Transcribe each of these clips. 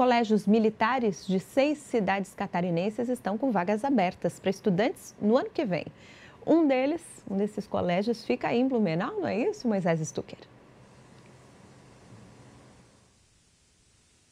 colégios militares de seis cidades catarinenses estão com vagas abertas para estudantes no ano que vem. Um deles, um desses colégios, fica em Blumenau, não é isso, Moisés Stucker?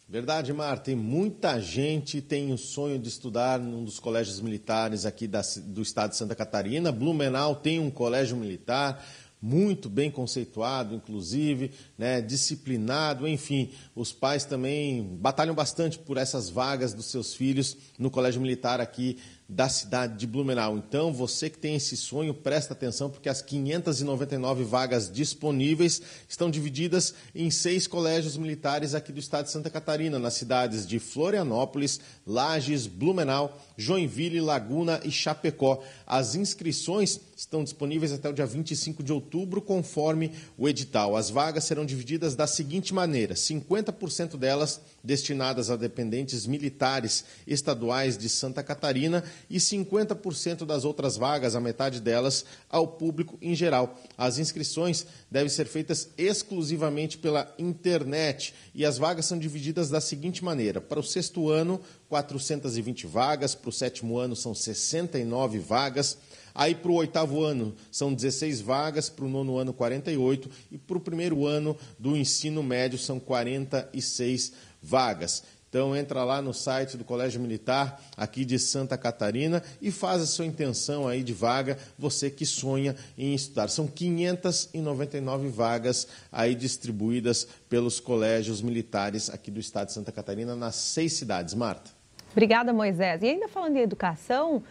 Verdade, Marta. E muita gente tem o sonho de estudar num dos colégios militares aqui da, do estado de Santa Catarina. Blumenau tem um colégio militar muito bem conceituado, inclusive, né, disciplinado, enfim. Os pais também batalham bastante por essas vagas dos seus filhos no Colégio Militar aqui da cidade de Blumenau. Então, você que tem esse sonho, presta atenção, porque as 599 vagas disponíveis estão divididas em seis colégios militares aqui do estado de Santa Catarina, nas cidades de Florianópolis, Lages, Blumenau, Joinville, Laguna e Chapecó. As inscrições estão disponíveis até o dia 25 de outubro outubro, conforme o edital. As vagas serão divididas da seguinte maneira: 50% delas destinadas a dependentes militares estaduais de Santa Catarina e 50% das outras vagas, a metade delas, ao público em geral. As inscrições devem ser feitas exclusivamente pela internet e as vagas são divididas da seguinte maneira: para o sexto ano, 420 vagas, para o sétimo ano, são 69 vagas. Aí para o oitavo ano são 16 vagas, para o nono ano 48 e para o primeiro ano do ensino médio são 46 vagas. Então entra lá no site do Colégio Militar aqui de Santa Catarina e faz a sua intenção aí de vaga, você que sonha em estudar. São 599 vagas aí distribuídas pelos colégios militares aqui do estado de Santa Catarina nas seis cidades, Marta. Obrigada, Moisés. E ainda falando em educação,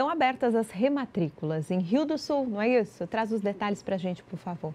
Estão abertas as rematrículas em Rio do Sul, não é isso? Traz os detalhes para a gente, por favor.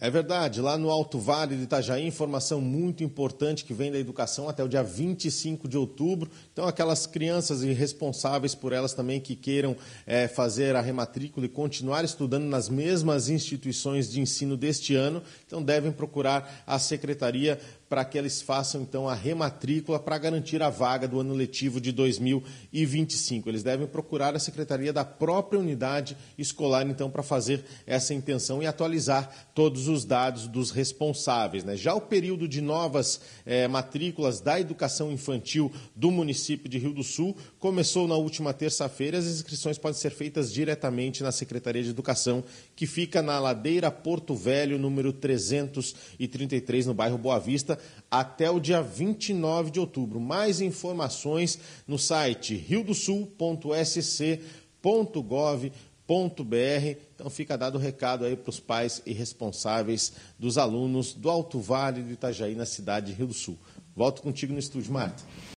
É verdade, lá no Alto Vale de Itajaí, informação muito importante que vem da educação até o dia 25 de outubro. Então, aquelas crianças e responsáveis por elas também que queiram é, fazer a rematrícula e continuar estudando nas mesmas instituições de ensino deste ano, então devem procurar a secretaria para que eles façam então a rematrícula para garantir a vaga do ano letivo de 2025. Eles devem procurar a secretaria da própria unidade escolar então para fazer essa intenção e atualizar todos os os dados dos responsáveis. Né? Já o período de novas eh, matrículas da educação infantil do município de Rio do Sul começou na última terça-feira. As inscrições podem ser feitas diretamente na Secretaria de Educação, que fica na Ladeira Porto Velho, número 333, no bairro Boa Vista, até o dia 29 de outubro. Mais informações no site riodosul.sc.gov.br www.altovale.br. Então fica dado o recado aí para os pais e responsáveis dos alunos do Alto Vale do Itajaí, na cidade de Rio do Sul. Volto contigo no estúdio, Marta.